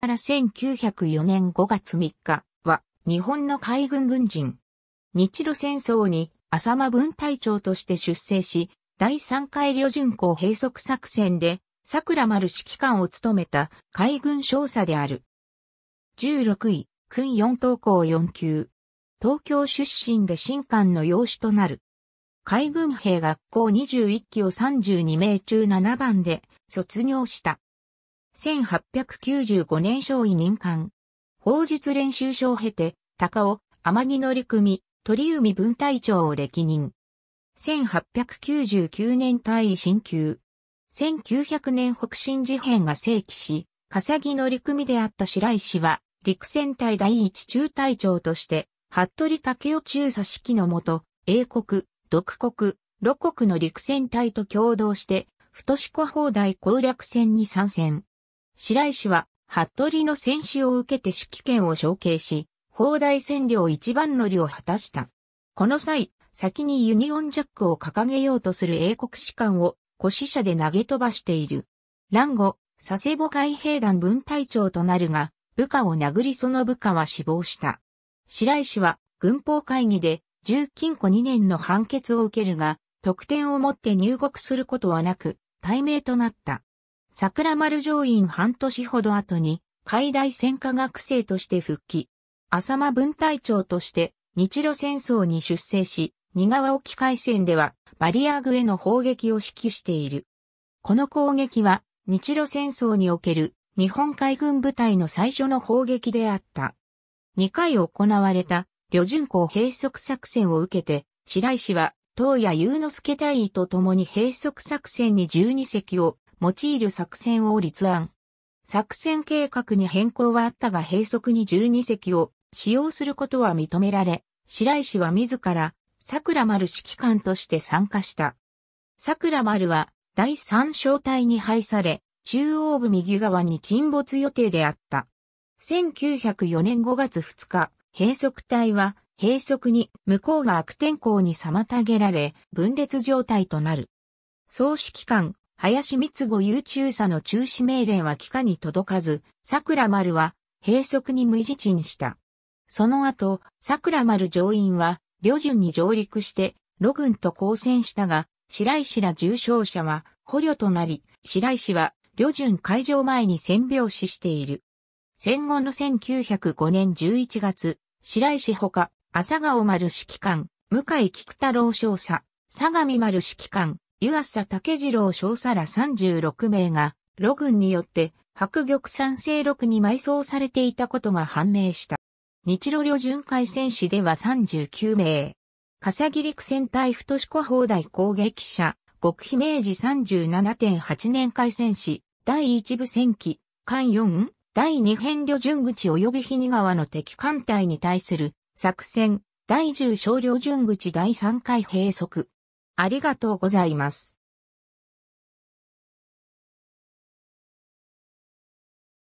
から1904年5月3日は日本の海軍軍人。日露戦争に浅間分隊長として出征し、第3回旅順港閉塞作戦で桜丸指揮官を務めた海軍少佐である。16位、訓4等校4級。東京出身で新官の養子となる。海軍兵学校21期を32名中7番で卒業した。1895年少尉任官。法術練習所を経て、高尾、天城乗組、鳥海分隊長を歴任。1899年退位進級。1900年北進事変が正規し、笠木乗組であった白石は、陸戦隊第一中隊長として、服部武雄中佐指揮のもと、英国、独国、露国の陸戦隊と共同して、太子湖砲台攻略戦に参戦。白石は、服部の戦死を受けて指揮権を承継し、砲台占領一番乗りを果たした。この際、先にユニオンジャックを掲げようとする英国士官を、古死者で投げ飛ばしている。乱後、佐世保海兵団分隊長となるが、部下を殴りその部下は死亡した。白石は、軍法会議で、重禁錮2年の判決を受けるが、特典をもって入国することはなく、対名となった。桜丸上院半年ほど後に、海大戦科学生として復帰。浅間分隊長として、日露戦争に出征し、二川沖海戦では、バリアーグへの砲撃を指揮している。この攻撃は、日露戦争における日本海軍部隊の最初の砲撃であった。2回行われた旅順港閉塞作戦を受けて、白石は、東野雄之助隊員と共に閉塞作戦に12隻を用いる作戦を立案。作戦計画に変更はあったが閉塞に12隻を使用することは認められ、白石は自ら桜丸指揮官として参加した。桜丸は第三小隊に配され、中央部右側に沈没予定であった。1904年5月2日、閉塞隊は閉塞に向こうが悪天候に妨げられ、分裂状態となる。総指揮官、林光子遊中佐の中止命令は帰化に届かず、桜丸は閉塞に無事鎮した。その後、桜丸上院は、旅順に上陸して、路軍と交戦したが、白石ら重傷者は捕虜となり、白石は旅順会場前に占病死している。戦後の1905年11月、白石ほか、朝顔丸指揮官、向井菊太郎少佐、相模丸指揮官、湯浅竹次郎少佐ら36名が、ロ軍によって、白玉山世六に埋葬されていたことが判明した。日露旅巡回戦士では39名。笠木陸戦隊太子砲台攻撃者、極秘明治37.8年海戦士、第一部戦記、艦4、第二編旅巡口及び日に川の敵艦隊に対する作戦、第十小旅巡口第三回閉塞、ありがとうございます。